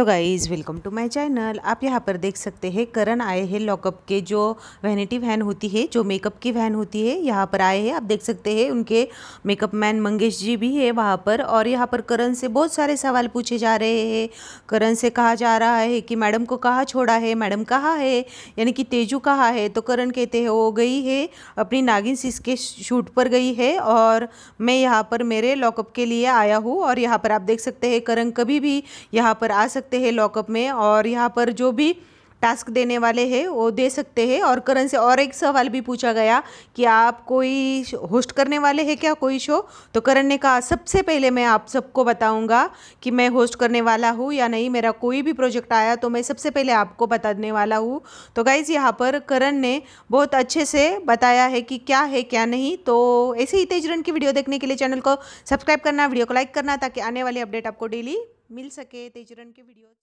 तो guys welcome to my channel आप यहाँ पर देख सकते हैं करण आए हैं लॉकअप के जो वैनिटी वैन होती है जो मेकअप की वैन होती है यहाँ पर आए हैं आप देख सकते हैं उनके मेकअप मैन मंगेश जी भी है वहाँ पर और यहाँ पर करण से बहुत सारे सवाल पूछे जा रहे हैं करण से कहा जा रहा है कि मैडम को कहाँ छोड़ा है मैडम कहाँ है यानी कि तेजू कहाँ है तो करण कहते हैं वो गई है अपनी नागिन सिस के शूट पर गई है और मैं यहाँ पर मेरे लॉकअप के लिए आया हूँ और यहाँ पर आप देख सकते हैं करण कभी भी यहाँ पर आ सकते सकते हैं लॉकअप में और यहाँ पर जो भी टास्क देने वाले हैं वो दे सकते हैं और करण से और एक सवाल भी पूछा गया कि आप कोई होस्ट करने वाले हैं क्या कोई शो तो करण ने कहा सबसे पहले मैं आप सबको बताऊंगा कि मैं होस्ट करने वाला हूँ या नहीं मेरा कोई भी प्रोजेक्ट आया तो मैं सबसे पहले आपको बताने वाला हूँ तो गाइज़ यहाँ पर करण ने बहुत अच्छे से बताया है कि क्या है क्या नहीं तो ऐसे ही तेजरन की वीडियो देखने के लिए चैनल को सब्सक्राइब करना वीडियो को लाइक करना ताकि आने वाली अपडेट आपको डेली मिल सके तेजरन के वीडियो